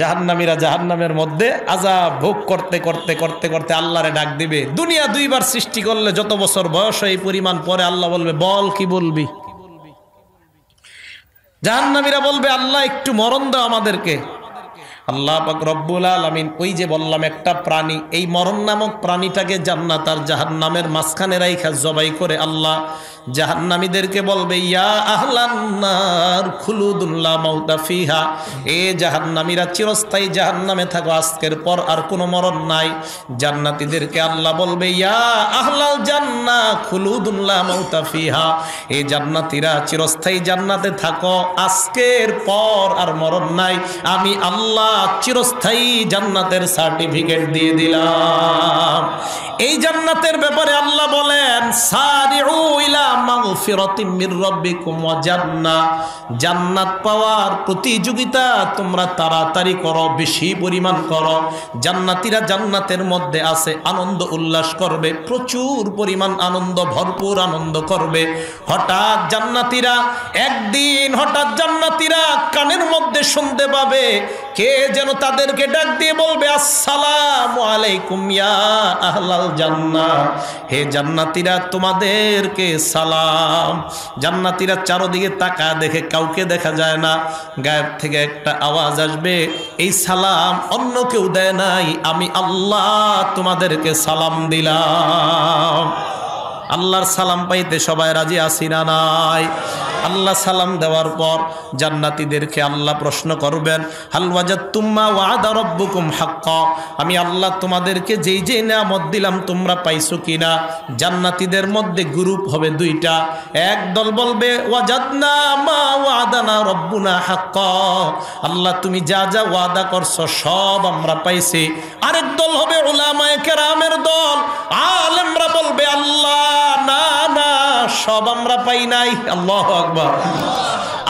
জাহান্নামীরা জাহান্নামের মধ্যে আজা ভোগ করতে করতে করতে করতে আল্লাহরে ডাক দিবে দুনিয়া দুইবার সৃষ্টি করলে যত বছর বয়স এই পরিমাণ পরে আল্লাহ বলবে বল কি বলবি জাহান্নামীরা বলবে আল্লাহ একটু মরণ দাও আমাদেরকে আল্লাহ পাক রব্বুল আলমিন ওই যে বললাম একটা প্রাণী এই মরণ নামক প্রাণীটাকে জান্নাত আর জাহান্নামের মাঝখানে রাইখা জবাই করে আল্লাহ জাহান্নামীদেরকে বলবে ইয়া আহলান্নার খুলুদুল্লাহ মাউদা ফিহা এ জাহান্নামীরা চিরস্থায়ী জাহান্নামে থাকো আজকের পর আর কোনো মরণ নাই জান্নাতীদেরকে আল্লাহ বলবে ইয়া আহলাল জান্না খুলুদুল্লাহ মাউদা ফিহা এ জান্নাতীরা চিরস্থায়ী জান্নাতে থাকো আজকের পর আর মরণ নাই আমি আল্লাহ চিরস্থায়ী জান্নাতের সার্টিফিকেট দিয়ে দিলাম এই জান্নাতের ব্যাপারে আল্লাহ বলেন জান্নাত পাওয়ার প্রতিযোগিতা তোমরা তাড়াতাড়ি করো বেশি পরিমাণ করো জান্নাতিরা জান্নাতের মধ্যে আছে আনন্দ উল্লাস করবে প্রচুর পরিমাণ আনন্দ ভরপুর আনন্দ করবে হঠাৎ জান্নাতিরা একদিন হঠাৎ জান্নাতিরা কানের মধ্যে শুনতে পাবে কে যেন তাদেরকে ডাক দিয়ে বলবে আসসালাম আলাইকুম ইয়া আহলাল জান্নাত হে জান্নাতীরা তোমাদেরকে সালাম জান্নাতীরা চারোদিকে তাকা দেখে কাউকে দেখা যায় না গায়ের থেকে একটা আওয়াজ আসবে এই সালাম অন্য কেউ দেয় নাই আমি আল্লাহ তোমাদেরকে সালাম দিলাম আল্লাহর সালাম পাইতে সবাই রাজি আসি না নাই আল্লাহ সালাম দেওয়ার পর জান্নাতিদেরকে আল্লাহ প্রশ্ন করবেন হালওয়াজাত তুম্মা ওয়াদা রব্বুকুম হাক্ক আমি আল্লাহ তোমাদেরকে যেই যেই নামত দিলাম তোমরা পাইছো কিনা জান্নাতিদের মধ্যে গ্রুপ হবে দুইটা এক দল বলবে ওয়াজাদনা মা ওয়াদানা রব্বুনা হাক্ক আল্লাহ তুমি যা যা ওয়াদা করছো সব আমরা পাইছি আরেক দল হবে ওলামায়ে কেরামের দল জবাব আমরা পাই নাই আল্লাহ আকবর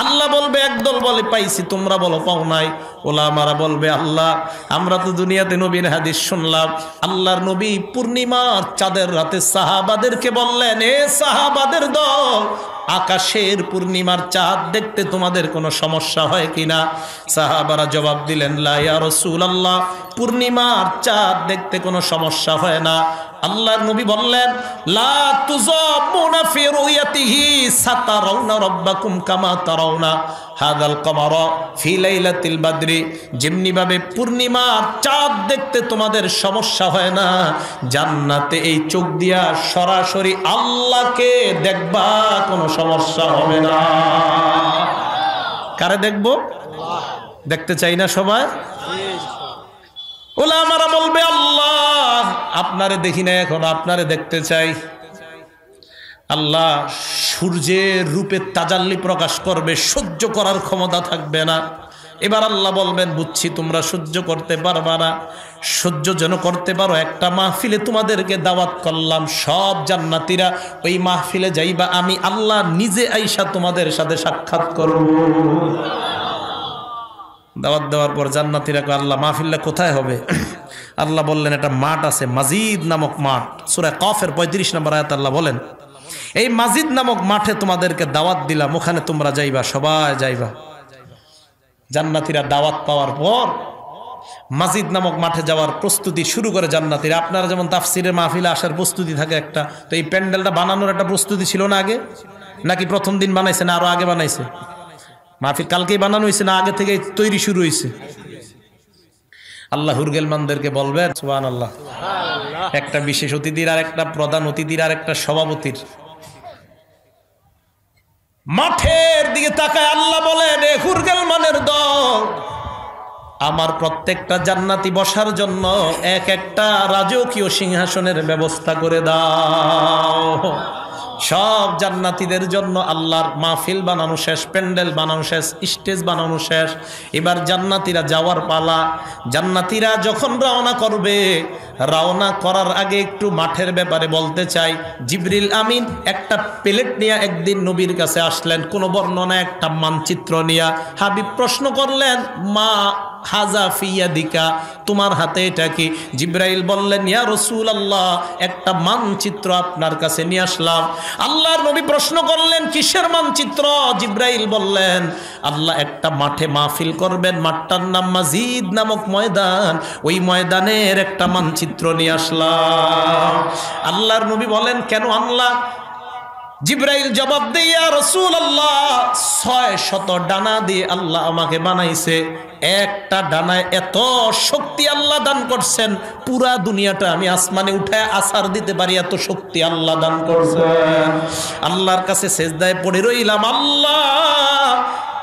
আল্লাহ বলবে একদল বলে পাইছি তোমরা বলো পাও নাই ওলামারা বলবে আল্লাহ আমরা তো দুনিয়াতে নবীর হাদিস শুনলাম আল্লাহর নবী পূর্ণিমার চাঁদের রাতে সাহাবাদেরকে বললেন এ সাহাবাদের দল আকাশের পূর্ণিমার চাঁদ দেখতে তোমাদের কোনো সমস্যা হয় কিনা সাহাবারা জবাব দিলেন লাইয়া রসুল আল্লাহ পূর্ণিমার চাঁদ দেখতে কোনো সমস্যা হয় না আল্লাহর নবী বললেন লা তুযাবুনা ফি রুয়াতিহি সাতারাউনা রাব্বাকুম কামা তারাউনা হাদাল কমর ফি লাইলাতিল বদরি যেমনি ভাবে পূর্ণিমার চাঁদ দেখতে তোমাদের সমস্যা হয় না জান্নাতে এই চোখ দিয়া সরাসরি আল্লাহকে দেখবা কোনো সমস্যা হবে না কারে দেখব দেখতে চাই না সবাই ওলা আমারা বলবে আল্লাহ আপনারে দেখি না এখন আপনারে দেখতে চাই আল্লাহ সূর্যের রূপে তাজাল্লি প্রকাশ করবে সহ্য করার ক্ষমতা থাকবে না এবার আল্লাহ বলবেন বুঝছি তোমরা সহ্য করতে পারবা না সহ্য যেন করতে পারো একটা মাহফিলে তোমাদেরকে দাওয়াত করলাম সব জান্নাতিরা ওই মাহফিলে যাইবা আমি আল্লাহ নিজে আইসা তোমাদের সাথে সাক্ষাৎ করব দাওয়াত দেওয়ার পর জান্নাতিরা আল্লাহ মাহফিল্লা কোথায় হবে আল্লাহ বললেন একটা মাঠ আছে মাজিদ নামক মাঠ সুরায় কফের পঁয়ত্রিশ নম্বর আয়াত আল্লাহ বলেন এই মাজিদ নামক মাঠে তোমাদেরকে দাওয়াত দিলাম ওখানে তোমরা যাইবা সবাই যাইবা জান্নাতিরা দাওয়াত পাওয়ার পর মাজিদ নামক মাঠে যাওয়ার প্রস্তুতি শুরু করে জান্নাতিরা আপনারা যেমন তাফসিরের মাহফিলে আসার প্রস্তুতি থাকে একটা তো এই প্যান্ডেলটা বানানোর একটা প্রস্তুতি ছিল না আগে নাকি প্রথম দিন বানাইছে না আরো আগে বানাইছে মাহফিল কালকেই বানানো হয়েছে না আগে থেকে তৈরি শুরু হয়েছে আল্লাহ হুরগেলমানদেরকে বলবেন আল্লাহ একটা বিশেষ অতিথির আর একটা প্রধান অতিথির আর একটা সভাপতির মাঠের দিকে তাকায় আল্লাহ বলেন হুরগেলমানের দল আমার প্রত্যেকটা জান্নাতি বসার জন্য এক একটা রাজকীয় সিংহাসনের ব্যবস্থা করে দাও সব জান্নাতিদের জন্য আল্লাহর মাহফিল বানানো শেষ প্যান্ডেল বানানো শেষ স্টেজ বানানো শেষ এবার জান্নাতিরা যাওয়ার পালা জান্নাতিরা যখন রওনা করবে রওনা করার আগে একটু মাঠের ব্যাপারে বলতে চাই জিবরিল আমিন একটা প্লেট নিয়ে একদিন নবীর কাছে আসলেন কোনো বর্ণনা একটা মানচিত্র নিয়ে হাবিব প্রশ্ন করলেন মা হাজা দিকা তোমার হাতে এটা কি জিব্রাইল বললেন ইয়া রসুল আল্লাহ একটা মানচিত্র আপনার কাছে নিয়ে আসলাম আল্লাহর নবী প্রশ্ন করলেন কিসের মানচিত্র জিব্রাইল বললেন আল্লাহ একটা মাঠে মাহফিল করবেন মাঠটার নাম মাজিদ নামক ময়দান ওই ময়দানের একটা মানচিত্র নিয়ে আসলাম আল্লাহর নবী বলেন কেন আনলা জিব্রাইল জবাব দেয়া রসুল আল্লাহ ছয় শত ডানা দিয়ে আল্লাহ আমাকে বানাইছে একটা ডানায় এত শক্তি আল্লাহ দান করছেন পুরা দুনিয়াটা আমি আসমানে উঠে আসার দিতে পারি এত শক্তি আল্লাহ দান করছেন আল্লাহর কাছে শেষদায় পড়ে রইলাম আল্লাহ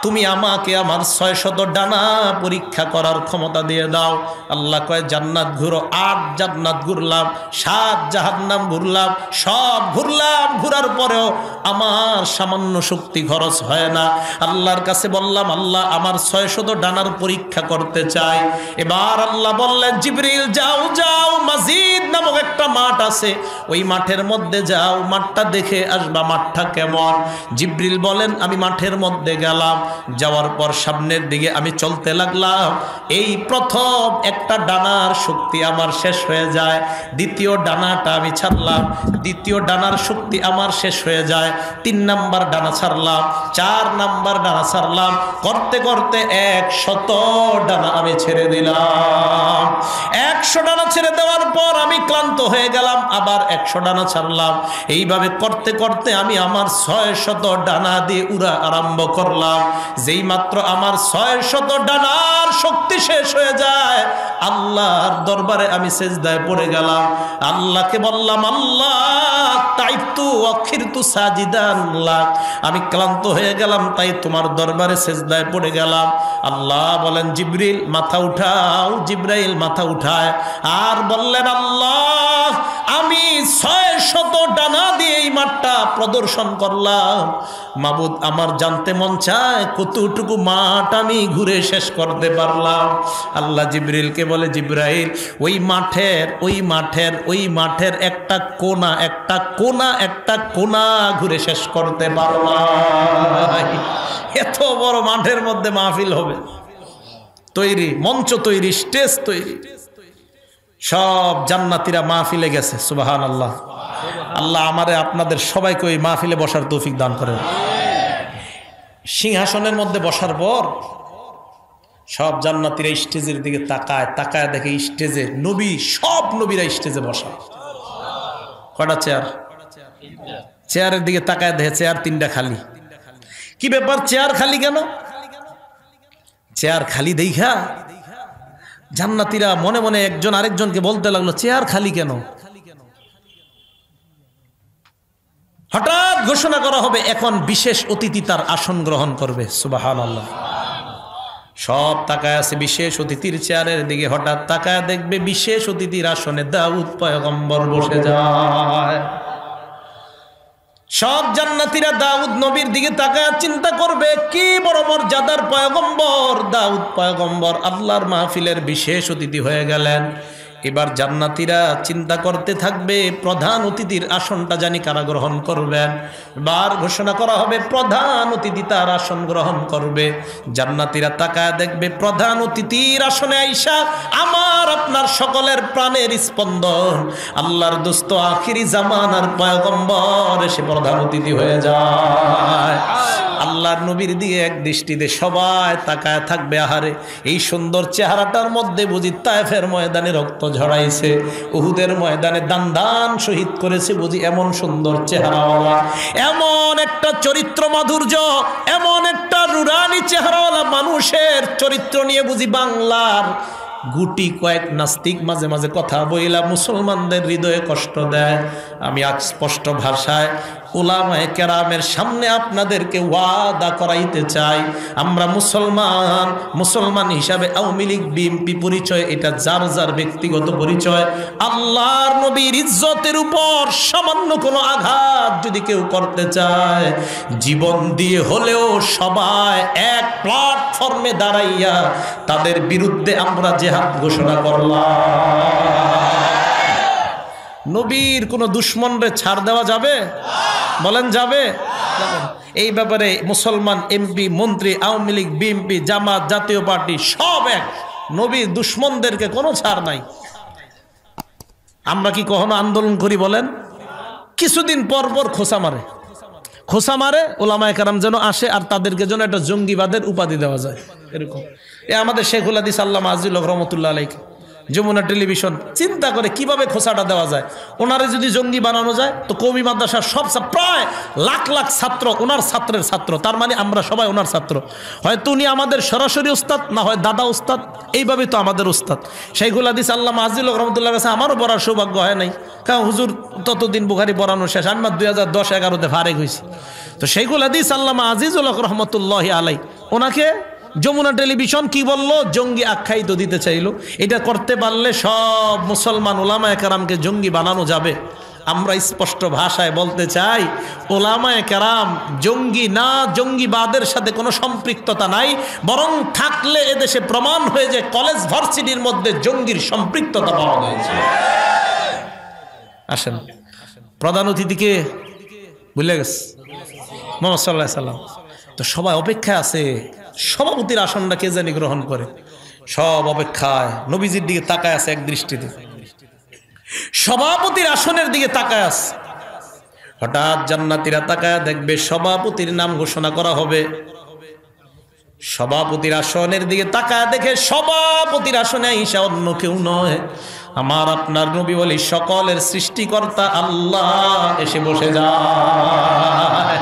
তুমি আমাকে আমার ছয় শত ডানা পরীক্ষা করার ক্ষমতা দিয়ে দাও আল্লাহ কয় জান্নাত ঘুরো আট জান্নাত ঘুরলাম সাত জাহান্নাম ঘুরলাম সব ঘুরলাম ঘুরার পরেও আমার সামান্য শক্তি খরচ হয় না আল্লাহর কাছে বললাম আল্লাহ আমার ছয় শত ডানার পরীক্ষা করতে চাই এবার আল্লাহ বললেন জিবরিল যাও যাও মাজিদ নামক একটা মাঠ আছে ওই মাঠের মধ্যে যাও মাঠটা দেখে আসবা মাঠটা কেমন জিবরিল বলেন আমি মাঠের মধ্যে গেলাম যাওয়ার পর সামনের দিকে আমি চলতে লাগলাম এই প্রথম একটা ডানার শক্তি আমার শেষ হয়ে যায় দ্বিতীয় ডানাটা আমি ছাড়লাম দ্বিতীয় ডানার শক্তি আমার শেষ হয়ে যায় তিন নাম্বার ডানা ছাড়লাম চার নাম্বার ডানা ছাড়লাম করতে করতে একশত ডানা আমি ছেড়ে দিলাম একশো ডানা ছেড়ে দেওয়ার পর আমি ক্লান্ত হয়ে গেলাম আবার একশো ডানা ছাড়লাম এইভাবে করতে করতে আমি আমার ছয় শত ডানা দিয়ে উড়া আরম্ভ করলাম যেই মাত্র আমার ছয় শত ডানার শক্তি শেষ হয়ে যায় আল্লাহর দরবারে আমি সেজদায় পড়ে গেলাম আল্লাহকে বললাম আল্লাহ তাই তু অক্ষির তু সাজিদান আল্লাহ আমি ক্লান্ত হয়ে গেলাম তাই তোমার দরবারে সেজদায় পড়ে গেলাম আল্লাহ বলেন জিব্রিল মাথা উঠাও জিব্রাইল মাথা উঠায় আর বললেন আল্লাহ আমি ছয় শত ডানা দিয়ে এই মাঠটা প্রদর্শন করলাম মাবুদ আমার জানতে মন চায় কতটুকু মাঠ আমি ঘুরে শেষ করতে পারলাম আল্লাহ জিব্রিলকে বলে জিব্রাহিল ওই মাঠের ওই মাঠের ওই মাঠের একটা কোনা একটা কোনা একটা কোনা ঘুরে শেষ করতে পারলাম এত বড় মাঠের মধ্যে মাহফিল হবে তৈরি মঞ্চ তৈরি স্টেজ তৈরি সব জান্নাতিরা মাহফিলে গেছে সুবাহান আল্লাহ আল্লাহ আমারে আপনাদের সবাইকে ওই মাহফিলে বসার তৌফিক দান করেন সিংহাসনের মধ্যে বসার পর সব জান্নাতিরা স্টেজের দিকে তাকায় তাকায় দেখে স্টেজে নবী সব নবীরা স্টেজে বসা কটা চেয়ার চেয়ারের দিকে তাকায় দেখে চেয়ার তিনটা খালি কি ব্যাপার চেয়ার খালি কেন চেয়ার খালি দেখা জান্নাতিরা মনে মনে একজন আরেকজনকে বলতে লাগলো চেয়ার খালি কেন হঠাৎ ঘোষণা করা হবে এখন বিশেষ অতিথি তার আসন গ্রহণ করবে সুবাহান আল্লাহ সব তাকায় আছে বিশেষ অতিথির চেয়ারের দিকে হঠাৎ তাকায় দেখবে বিশেষ অতিথির আসনে দাউদ পয়গম্বর বসে যায় সব জান্নাতিরা দাউদ নবীর দিকে তাকায় চিন্তা করবে কি বড় মর্যাদার পয়গম্বর দাউদ পয়গম্বর আল্লাহর মাহফিলের বিশেষ অতিথি হয়ে গেলেন এবার জান্নাতিরা চিন্তা করতে থাকবে প্রধান অতিথির আসনটা জানি কারা গ্রহণ করবেন বার ঘোষণা করা হবে প্রধান অতিথি তার আসন গ্রহণ করবে জান্নাতিরা তাকায় দেখবে প্রধান অতিথির আসনে আইসা আমার আপনার সকলের প্রাণের স্পন্দন আল্লাহর দোস্ত আখিরি জামানার পয়গম্বর এসে প্রধান অতিথি হয়ে যায় আল্লাহর নবীর দিকে এক দৃষ্টিতে সবাই তাকায় থাকবে আহারে এই সুন্দর চেহারাটার মধ্যে বুঝি তায়েফের ময়দানে রক্ত ঝরাইছে উহুদের ময়দানে দান দান শহীদ করেছে বুঝি এমন সুন্দর চেহারাওয়ালা এমন একটা চরিত্র মাধুর্য এমন একটা রুরানি চেহারাওয়ালা মানুষের চরিত্র নিয়ে বুঝি বাংলার গুটি কয়েক নাস্তিক মাঝে মাঝে কথা বইলা মুসলমানদের হৃদয়ে কষ্ট দেয় আমি আজ স্পষ্ট ভাষায় ওলামায় কেরামের সামনে আপনাদেরকে ওয়াদা করাইতে চাই আমরা মুসলমান মুসলমান হিসাবে আওয়ামী লীগ বিএনপি পরিচয় এটা যার যার ব্যক্তিগত পরিচয় আল্লাহর নবীর ইজ্জতের উপর সামান্য কোনো আঘাত যদি কেউ করতে চায় জীবন দিয়ে হলেও সবাই এক প্ল্যাটফর্মে দাঁড়াইয়া তাদের বিরুদ্ধে আমরা হাত ঘোষণা করলাম নবীর কোনো দুশ্মনরে ছাড় দেওয়া যাবে না বলেন যাবে এই ব্যাপারে মুসলমান এমপি মন্ত্রী আওয়ামী লীগ বিএনপি জামাত জাতীয় পার্টি সব এক নবী দুশ্মনদেরকে কোনো ছাড় নাই আমরা কি কখনো আন্দোলন করি বলেন কিছুদিন পর পর খোসা মারে খোসা মারে ওলামায় কারাম যেন আসে আর তাদেরকে যেন একটা জঙ্গিবাদের উপাধি দেওয়া যায় এরকম এ আমাদের শেখুল আদি আল্লাহ আজিল রহমতুল্লাহ আলাইকে যমুনা টেলিভিশন চিন্তা করে কিভাবে খোসাটা দেওয়া যায় ওনারে যদি জঙ্গি বানানো যায় তো কবি মাদ্রাসার সব প্রায় লাখ লাখ ছাত্র ওনার ছাত্রের ছাত্র তার মানে আমরা সবাই ওনার ছাত্র হয়তো উনি আমাদের সরাসরি উস্তাদ না হয় দাদা উস্তাদ এইভাবে তো আমাদের উস্তাদ সেইগুলো দিস আল্লাহ মাহজিল রহমতুল্লাহ কাছে আমারও পড়ার সৌভাগ্য হয় নাই কারণ হুজুর ততদিন বুখারি পড়ানো শেষ আমার দুই হাজার দশ এগারোতে ফারেক হয়েছি তো সেইগুলো দিস আল্লাহ আজিজুল রহমতুল্লাহ আলাই ওনাকে যমুনা টেলিভিশন কি বলল জঙ্গি আখ্যায়িত দিতে চাইল এটা করতে পারলে সব মুসলমান ওলামা কারামকে জঙ্গি বানানো যাবে আমরা স্পষ্ট ভাষায় বলতে চাই ওলামায় কেরাম জঙ্গি না জঙ্গিবাদের সাথে কোনো সম্পৃক্ততা নাই বরং থাকলে এদেশে প্রমাণ হয়ে যে কলেজ ভার্সিটির মধ্যে জঙ্গির সম্পৃক্ততা পাওয়া গেছে আসেন প্রধান অতিথিকে ভুলে গেছে মোহাম্মদ সাল্লাহ সাল্লাম তো সবাই অপেক্ষায় আছে সভাপতির আসনটা কে জানি গ্রহণ করে সব অপেক্ষায় নবীজির দিকে তাকায় আছে এক দৃষ্টিতে সভাপতির আসনের দিকে তাকায় আছে হঠাৎ জান্নাতিরা তাকায় দেখবে সভাপতির নাম ঘোষণা করা হবে সভাপতির আসনের দিকে তাকায় দেখে সভাপতির আসনে ঈশা অন্য কেউ নয় আমার আপনার নবী বলি সকলের সৃষ্টিকর্তা আল্লাহ এসে বসে যায়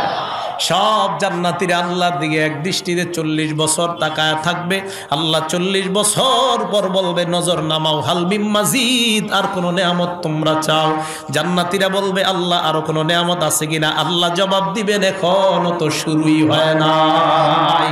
সব জান্নাতিরা আল্লাহর দিকে এক দৃষ্টিতে চল্লিশ বছর তাকায় থাকবে আল্লাহ চল্লিশ বছর পর বলবে নজর নামাও হালবিম মাজিদ আর কোনো নেয়ামত তোমরা চাও জান্নাতিরা বলবে আল্লাহ আর কোনো নেয়ামত আছে কিনা আল্লাহ জবাব দিবেন এখনো তো শুরুই হয় নাই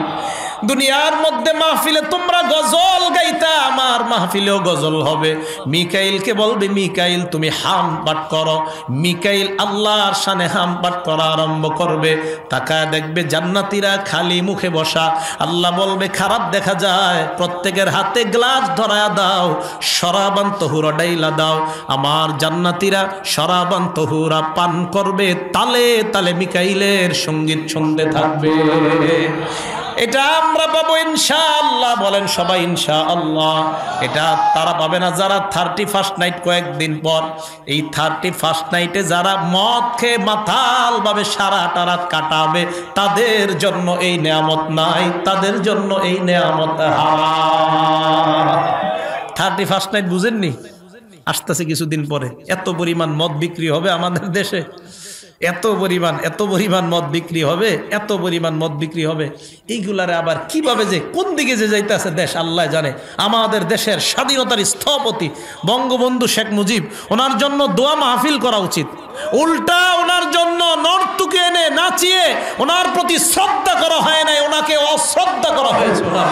দুনিয়ার মধ্যে মাহফিলে তোমরা গজল গাইতা আমার মাহফিলেও গজল হবে মিকাইলকে বলবে মিকাইল তুমি হাম পাঠ করো মিকাইল আল্লাহর সানে হাম পাঠ করা আরম্ভ করবে তাকা দেখবে জান্নাতিরা খালি মুখে বসা আল্লাহ বলবে খারাপ দেখা যায় প্রত্যেকের হাতে গ্লাস ধরা দাও সরাবান তহুর ডাইলা দাও আমার জান্নাতিরা সরাবান তহুরা পান করবে তালে তালে মিকাইলের সঙ্গীত শুনতে থাকবে এটা আমরা পাবো ইনশাআল্লাহ বলেন সবাই ইনশাআল্লাহ এটা তারা পাবে না যারা থার্টি ফার্স্ট নাইট কয়েকদিন পর এই থার্টি ফার্স্ট নাইটে যারা মদ খেয়ে মাথালভাবে সারাটা রাত কাটাবে তাদের জন্য এই নেয়ামত নাই তাদের জন্য এই নেয়ামত থার্টি ফার্স্ট নাইট বুঝেননি আসতেছে কিছুদিন পরে এত পরিমাণ মদ বিক্রি হবে আমাদের দেশে এত পরিমাণ এত পরিমাণ মদ বিক্রি হবে এত পরিমাণ মদ বিক্রি হবে এইগুলারে আবার কিভাবে যে কোন দিকে যে যাইতেছে দেশ আল্লাহ জানে আমাদের দেশের স্বাধীনতার স্থপতি বঙ্গবন্ধু শেখ মুজিব ওনার জন্য দোয়া মাহফিল করা উচিত উল্টা ওনার জন্য নর্তুকে এনে নাচিয়ে ওনার প্রতি শ্রদ্ধা করা হয় নাই ওনাকে অশ্রদ্ধা করা হয়েছে ওনার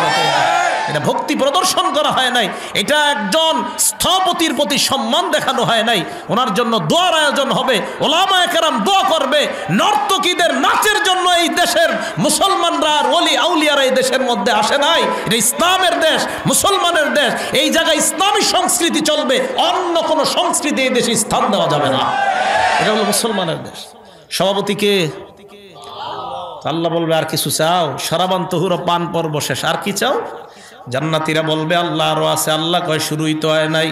এটা ভক্তি প্রদর্শন করা হয় নাই এটা একজন স্থপতির প্রতি সম্মান দেখানো হয় নাই ওনার জন্য দোয়ার আয়োজন হবে ওলামা একরাম দোয়া করবে নর্তকীদের নাচের জন্য এই দেশের মুসলমানরা আর অলি আউলিয়ারা এই দেশের মধ্যে আসে নাই এটা ইসলামের দেশ মুসলমানের দেশ এই জায়গায় ইসলামী সংস্কৃতি চলবে অন্য কোনো সংস্কৃতি এই দেশে স্থান দেওয়া যাবে না এটা হলো মুসলমানের দেশ সভাপতিকে আল্লাহ বলবে আর কিছু চাও সারাবান তহুর পান পর্ব শেষ আর কি চাও জান্নাতিরা বলবে আল্লাহ আরো আছে আল্লাহ কয় শুরুই তো হয় নাই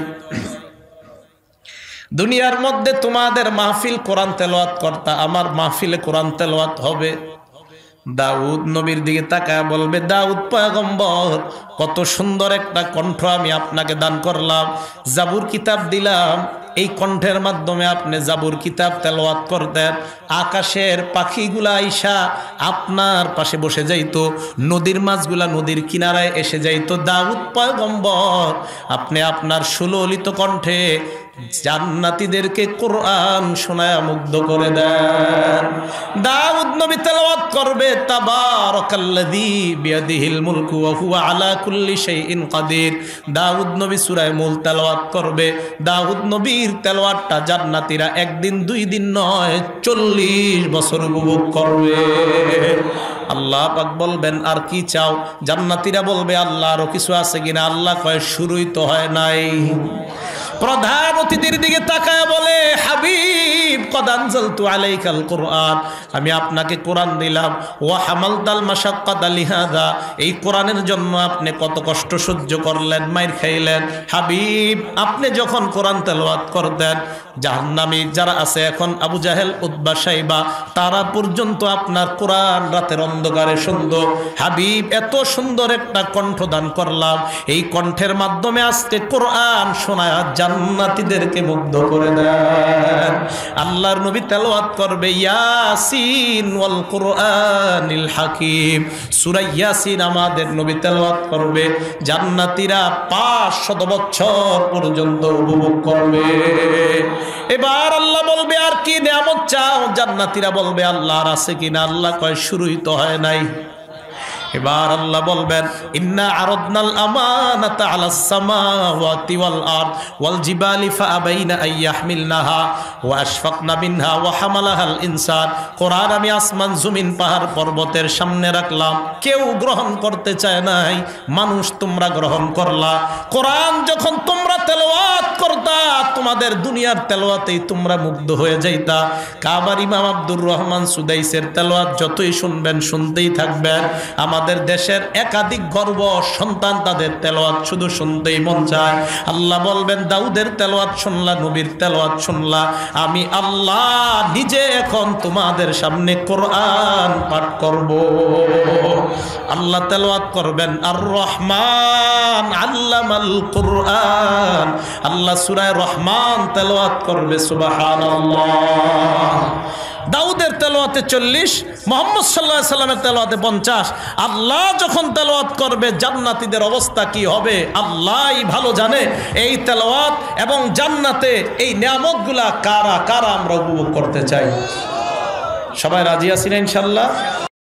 দুনিয়ার মধ্যে তোমাদের মাহফিল কোরআন তেলোয়াত কর্তা আমার মাহফিলে কোরআন তেলোয়াত হবে দাউদ নবীর দিকে তাকায় বলবে দাউদ পয়গম্বর কত সুন্দর একটা কণ্ঠ আমি আপনাকে দান করলাম জাবুর কিতাব দিলাম এই কণ্ঠের মাধ্যমে আপনি জাবুর কিতাব তেলওয়াত করতেন আকাশের পাখিগুলা আইসা আপনার পাশে বসে যাইত নদীর মাছগুলা নদীর কিনারায় এসে যাইতো দাউদ পয়গম্বর আপনি আপনার সুললিত কণ্ঠে জান্নাতিদেরকে কোরআন শোনায় মুগ্ধ করে দেন দাউদ নবী তেলাওয়াত করবে তাবারাকাল্লাযী বিয়াদিহিল মুলকু ওয়া হুয়া আলা কুল্লি শাইইন কাদির দাউদ নবী সূরা মুল তেলাওয়াত করবে দাউদ নবী নবীর তেলোয়ারটা জান্নাতিরা একদিন দুই দিন নয় চল্লিশ বছর উপভোগ করবে আল্লাহ পাক বলবেন আর কি চাও জান্নাতিরা বলবে আল্লাহ আরও কিছু আছে কিনা আল্লাহ কয় শুরুই তো হয় নাই প্রধান অতিথির দিকে তাকায় বলে হাবিব আমি আপনাকে কোরআন দিলাম ওয়া হামালতাল মাশাক্কাত লিহাদা এই কোরআনের জন্য আপনি কত কষ্ট সহ্য করলেন মাইর খাইলেন হাবিব আপনি যখন কোরআন তেলওয়াত করতেন জাহান্নামী যারা আছে এখন আবু জাহেল উদ্বা সাইবা তারা পর্যন্ত আপনার কোরআন রাতের অন্ধকারে সুন্দর হাবিব এত সুন্দর একটা কণ্ঠ দান করলাম এই কণ্ঠের মাধ্যমে আজকে কোরআন শোনা জান্নাতিদেরকে মুগ্ধ করে দেন আল্লাহর নবী তেলাওয়াত করবে ইয়াসিন ওয়াল কোরআনিল হাকিম সুরাইয়াসিন ইয়াসিন আমাদের নবী তেলাওয়াত করবে জান্নাতীরা পাঁচ শত বছর পর্যন্ত উপভোগ করবে এবার আল্লাহ বলবে আর কি নিয়ামত চাও জান্নাতিরা বলবে আল্লাহর আছে কিনা আল্লাহ কয় শুরুই তো হয় নাই এবার আল্লাহ বলবেন ইন্না আরদনাল আমানাতা আলাস সামাওয়াতি ওয়াল আরদ ওয়াল জিবালি ফাআবাইনা আইয়াহমিলনাহা ওয়া আশফাকনা মিনহা ওয়া হামালাহাল ইনসান কোরআন আমি আসমান জমিন পাহাড় পর্বতের সামনে রাখলাম কেউ গ্রহণ করতে চায় নাই মানুষ তোমরা গ্রহণ করলা কোরআন যখন তোমরা তেলাওয়াত করতা তোমাদের দুনিয়ার তেলাওয়াতেই তোমরা মুগ্ধ হয়ে যাইতা কাবার ইমাম আব্দুর রহমান সুদাইসের তেলাওয়াত যতই শুনবেন শুনতেই থাকবেন আমার আমাদের দেশের একাধিক গর্ব সন্তান তাদের তেলোয়াত শুধু শুনতেই মন চায় আল্লাহ বলবেন দাউদের তেলোয়াত শুনলা নবীর তেলোয়াত শুনলা আমি আল্লাহ নিজে এখন তোমাদের সামনে কোরআন পাঠ করব আল্লাহ তেলোয়াত করবেন আর রহমান আল্লাহ কোরআন আল্লাহ সুরায় রহমান তেলোয়াত করবে সুবাহ দাউদের তেলোয়াতে চল্লিশ মোহাম্মদ সাল্লা সাল্লামের তেলোয়াতে পঞ্চাশ আল্লাহ যখন তেলোয়াত করবে জান্নাতিদের অবস্থা কি হবে আল্লাহ ভালো জানে এই তেলোয়াত এবং জান্নাতে এই নিয়ামতগুলা কারা কারা আমরা উপভোগ করতে চাই সবাই রাজি আসি না ইনশাল্লাহ